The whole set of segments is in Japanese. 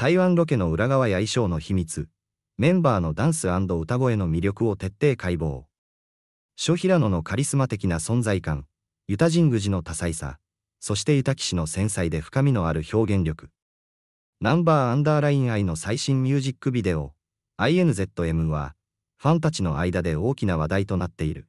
台湾ロケの裏側や衣装の秘密、メンバーのダンス歌声の魅力を徹底解剖。諸平野のカリスマ的な存在感、ユタ神宮寺の多彩さ、そしてユタ騎士の繊細で深みのある表現力。ナンバーアンダーライン愛の最新ミュージックビデオ、INZM は、ファンたちの間で大きな話題となっている。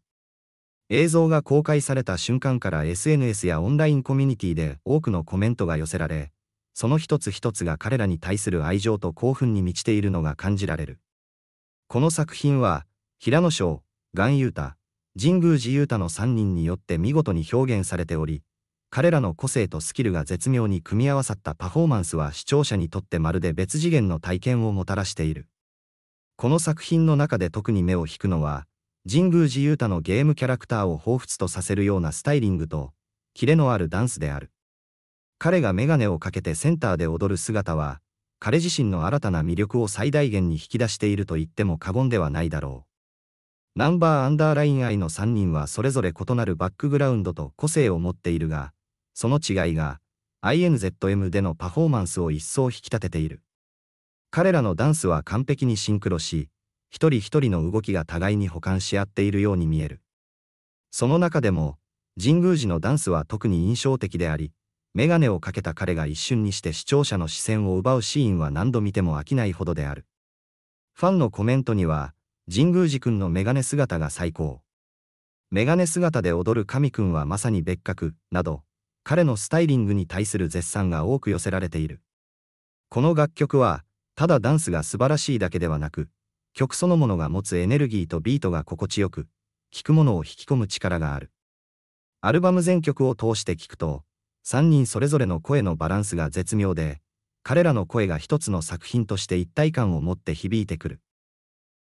映像が公開された瞬間から SNS やオンラインコミュニティで多くのコメントが寄せられ、その一つ一つが彼らに対する愛情と興奮に満ちているのが感じられる。この作品は、平野翔、岩優太、神宮寺優太の3人によって見事に表現されており、彼らの個性とスキルが絶妙に組み合わさったパフォーマンスは視聴者にとってまるで別次元の体験をもたらしている。この作品の中で特に目を引くのは、神宮寺優太のゲームキャラクターを彷彿とさせるようなスタイリングと、キレのあるダンスである。彼が眼鏡をかけてセンターで踊る姿は、彼自身の新たな魅力を最大限に引き出していると言っても過言ではないだろう。ナンバーアンダーライン愛の3人はそれぞれ異なるバックグラウンドと個性を持っているが、その違いが INZM でのパフォーマンスを一層引き立てている。彼らのダンスは完璧にシンクロし、一人一人の動きが互いに補完し合っているように見える。その中でも、神宮寺のダンスは特に印象的であり、眼鏡をかけた彼が一瞬にして視聴者の視線を奪うシーンは何度見ても飽きないほどである。ファンのコメントには、神宮寺くんの眼鏡姿が最高。眼鏡姿で踊る神くんはまさに別格、など、彼のスタイリングに対する絶賛が多く寄せられている。この楽曲は、ただダンスが素晴らしいだけではなく、曲そのものが持つエネルギーとビートが心地よく、聴くものを引き込む力がある。アルバム全曲を通して聴くと、3人それぞれの声のバランスが絶妙で、彼らの声が一つの作品として一体感を持って響いてくる。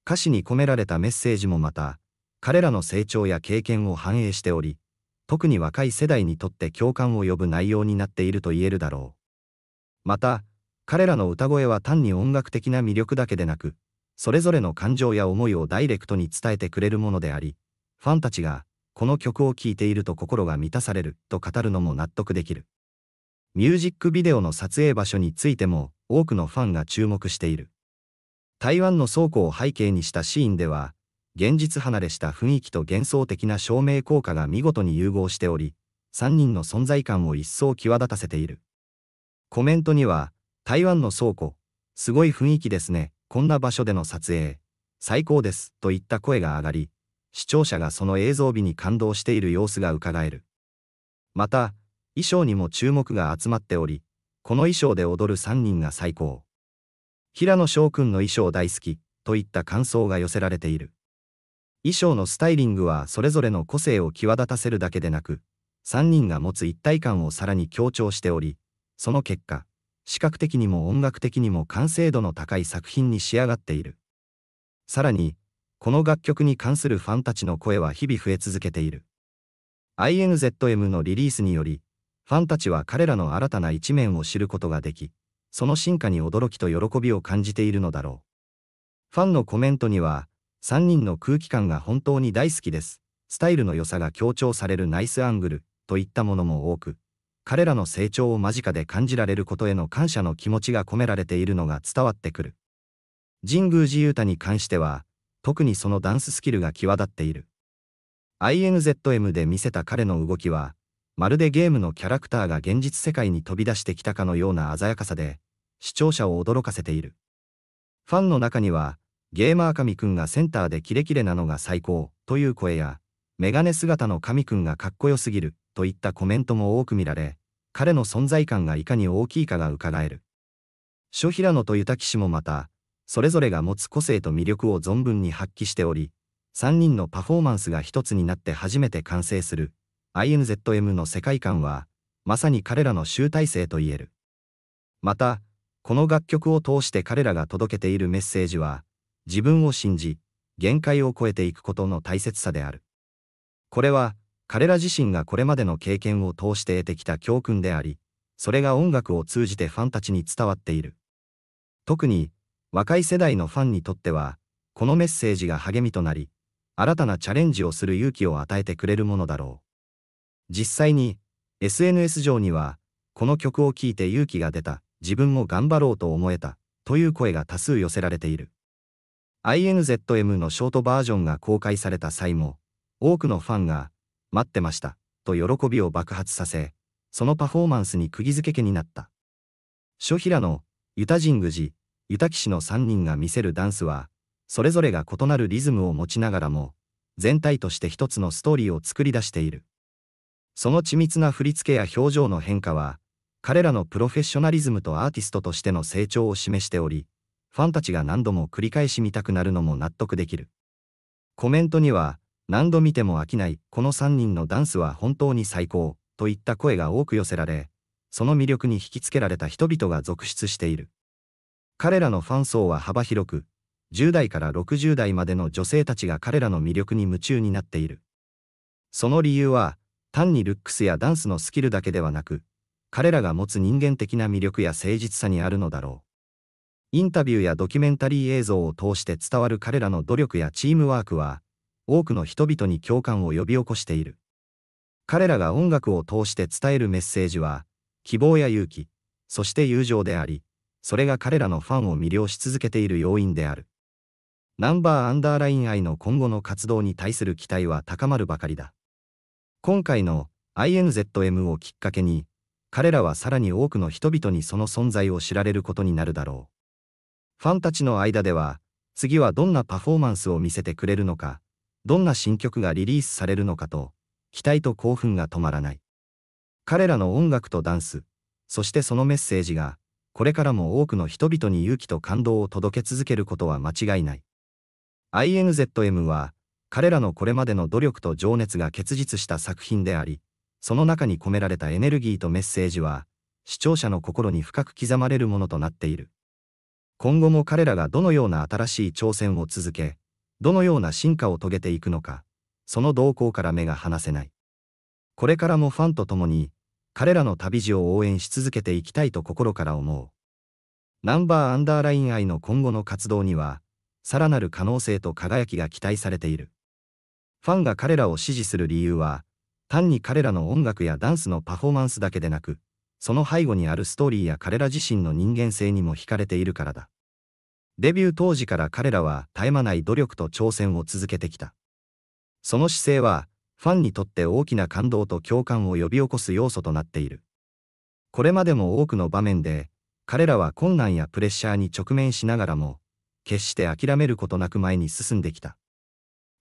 歌詞に込められたメッセージもまた、彼らの成長や経験を反映しており、特に若い世代にとって共感を呼ぶ内容になっていると言えるだろう。また、彼らの歌声は単に音楽的な魅力だけでなく、それぞれの感情や思いをダイレクトに伝えてくれるものであり、ファンたちがこの曲を聴いていると心が満たされると語るのも納得できる。ミュージックビデオの撮影場所についても多くのファンが注目している。台湾の倉庫を背景にしたシーンでは、現実離れした雰囲気と幻想的な照明効果が見事に融合しており、3人の存在感を一層際立たせている。コメントには、台湾の倉庫、すごい雰囲気ですね、こんな場所での撮影、最高です、といった声が上がり、視聴者がその映像美に感動している様子がうかがえる。また、衣装にも注目が集まっており、この衣装で踊る3人が最高。平野翔くんの衣装大好き、といった感想が寄せられている。衣装のスタイリングはそれぞれの個性を際立たせるだけでなく、3人が持つ一体感をさらに強調しており、その結果、視覚的にも音楽的にも完成度の高い作品に仕上がっている。さらに、この楽曲に関するファンたちの声は日々増え続けている。INZM のリリースにより、ファンたちは彼らの新たな一面を知ることができ、その進化に驚きと喜びを感じているのだろう。ファンのコメントには、3人の空気感が本当に大好きです。スタイルの良さが強調されるナイスアングルといったものも多く、彼らの成長を間近で感じられることへの感謝の気持ちが込められているのが伝わってくる。神宮寺勇太に関しては、特にそのダンススキルが際立っている。INZM で見せた彼の動きは、まるでゲームのキャラクターが現実世界に飛び出してきたかのような鮮やかさで、視聴者を驚かせている。ファンの中には、ゲーマー神くんがセンターでキレキレなのが最高という声や、メガネ姿の神くんがかっこよすぎるといったコメントも多く見られ、彼の存在感がいかに大きいかがうかがえる。諸平野と豊騎士もまた、それぞれが持つ個性と魅力を存分に発揮しており、3人のパフォーマンスが一つになって初めて完成する INZM の世界観は、まさに彼らの集大成と言える。また、この楽曲を通して彼らが届けているメッセージは、自分を信じ、限界を超えていくことの大切さである。これは、彼ら自身がこれまでの経験を通して得てきた教訓であり、それが音楽を通じてファンたちに伝わっている。特に、若い世代のファンにとっては、このメッセージが励みとなり、新たなチャレンジをする勇気を与えてくれるものだろう。実際に、SNS 上には、この曲を聴いて勇気が出た、自分も頑張ろうと思えた、という声が多数寄せられている。INZM のショートバージョンが公開された際も、多くのファンが、待ってました、と喜びを爆発させ、そのパフォーマンスに釘付けになった。諸平の、ユタングジ、タ滝氏の3人が見せるダンスは、それぞれが異なるリズムを持ちながらも、全体として一つのストーリーを作り出している。その緻密な振り付けや表情の変化は、彼らのプロフェッショナリズムとアーティストとしての成長を示しており、ファンたちが何度も繰り返し見たくなるのも納得できる。コメントには、何度見ても飽きない、この3人のダンスは本当に最高、といった声が多く寄せられ、その魅力に引きつけられた人々が続出している。彼らのファン層は幅広く、10代から60代までの女性たちが彼らの魅力に夢中になっている。その理由は、単にルックスやダンスのスキルだけではなく、彼らが持つ人間的な魅力や誠実さにあるのだろう。インタビューやドキュメンタリー映像を通して伝わる彼らの努力やチームワークは、多くの人々に共感を呼び起こしている。彼らが音楽を通して伝えるメッセージは、希望や勇気、そして友情であり、それが彼らのファンを魅了し続けている要因である。ナンバーアンダーライン愛の今後の活動に対する期待は高まるばかりだ。今回の INZM をきっかけに、彼らはさらに多くの人々にその存在を知られることになるだろう。ファンたちの間では、次はどんなパフォーマンスを見せてくれるのか、どんな新曲がリリースされるのかと、期待と興奮が止まらない。彼らの音楽とダンス、そしてそのメッセージが、これからも多くの人々に勇気と感動を届け続けることは間違いない。INZM は、彼らのこれまでの努力と情熱が結実した作品であり、その中に込められたエネルギーとメッセージは、視聴者の心に深く刻まれるものとなっている。今後も彼らがどのような新しい挑戦を続け、どのような進化を遂げていくのか、その動向から目が離せない。これからもファンと共に、彼らの旅路を応援し続けていきたいと心から思う。ナンバーアンダーライン愛の今後の活動には、さらなる可能性と輝きが期待されている。ファンが彼らを支持する理由は、単に彼らの音楽やダンスのパフォーマンスだけでなく、その背後にあるストーリーや彼ら自身の人間性にも惹かれているからだ。デビュー当時から彼らは絶え間ない努力と挑戦を続けてきた。その姿勢は、ファンにとって大きな感動と共感を呼び起こす要素となっている。これまでも多くの場面で、彼らは困難やプレッシャーに直面しながらも、決して諦めることなく前に進んできた。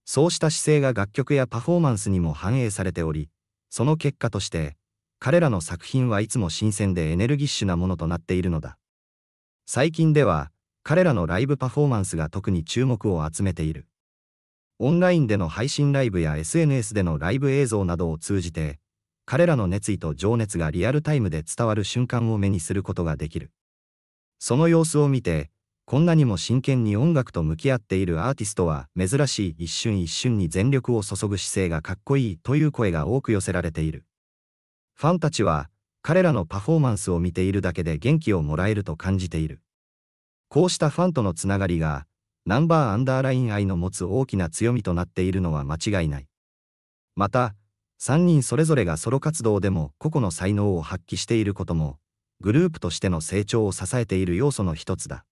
そうした姿勢が楽曲やパフォーマンスにも反映されており、その結果として、彼らの作品はいつも新鮮でエネルギッシュなものとなっているのだ。最近では、彼らのライブパフォーマンスが特に注目を集めている。オンラインでの配信ライブや SNS でのライブ映像などを通じて、彼らの熱意と情熱がリアルタイムで伝わる瞬間を目にすることができる。その様子を見て、こんなにも真剣に音楽と向き合っているアーティストは珍しい一瞬一瞬に全力を注ぐ姿勢がかっこいいという声が多く寄せられている。ファンたちは、彼らのパフォーマンスを見ているだけで元気をもらえると感じている。こうしたファンとのつながりが、ナンバーアンダーライン愛の持つ大きな強みとなっているのは間違いない。また、3人それぞれがソロ活動でも個々の才能を発揮していることも、グループとしての成長を支えている要素の一つだ。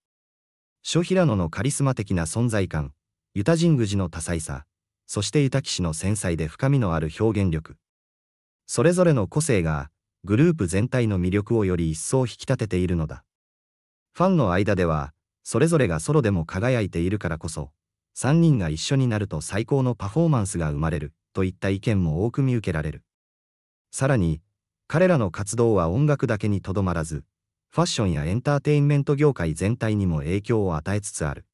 諸平野のカリスマ的な存在感、ユタ神宮寺の多彩さ、そしてユタ騎士の繊細で深みのある表現力。それぞれの個性が、グループ全体の魅力をより一層引き立てているのだ。ファンの間では、それぞれがソロでも輝いているからこそ、3人が一緒になると最高のパフォーマンスが生まれる、といった意見も多く見受けられる。さらに、彼らの活動は音楽だけにとどまらず、ファッションやエンターテインメント業界全体にも影響を与えつつある。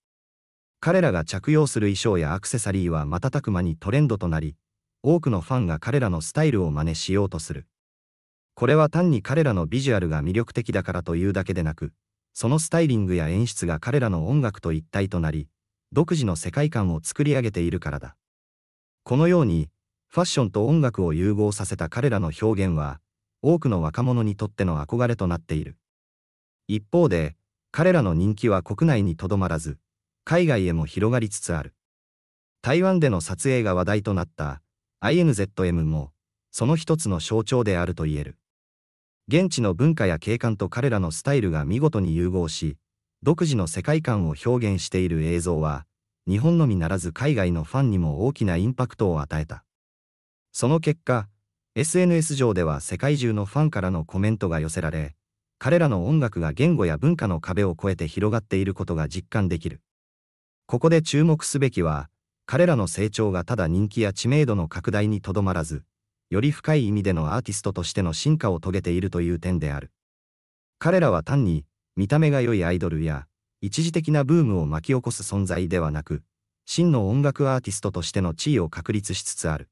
彼らが着用する衣装やアクセサリーは瞬く間にトレンドとなり、多くのファンが彼らのスタイルを真似しようとする。これは単に彼らのビジュアルが魅力的だからというだけでなく、そのスタイリングや演出が彼らの音楽と一体となり、独自の世界観を作り上げているからだ。このように、ファッションと音楽を融合させた彼らの表現は、多くの若者にとっての憧れとなっている。一方で、彼らの人気は国内にとどまらず、海外へも広がりつつある。台湾での撮影が話題となった INZM も、その一つの象徴であると言える。現地の文化や景観と彼らのスタイルが見事に融合し、独自の世界観を表現している映像は、日本のみならず海外のファンにも大きなインパクトを与えた。その結果、SNS 上では世界中のファンからのコメントが寄せられ、彼らの音楽が言語や文化の壁を越えて広がっていることが実感できる。ここで注目すべきは、彼らの成長がただ人気や知名度の拡大にとどまらず、より深い意味でのアーティストとしての進化を遂げているという点である。彼らは単に、見た目が良いアイドルや、一時的なブームを巻き起こす存在ではなく、真の音楽アーティストとしての地位を確立しつつある。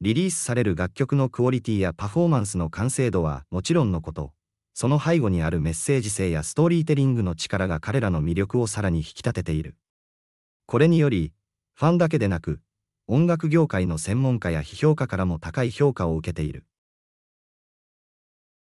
リリースされる楽曲のクオリティやパフォーマンスの完成度はもちろんのこと、その背後にあるメッセージ性やストーリーテリングの力が彼らの魅力をさらに引き立てている。これにより、ファンだけでなく、音楽業界の専門家や批評家からも高い評価を受けている。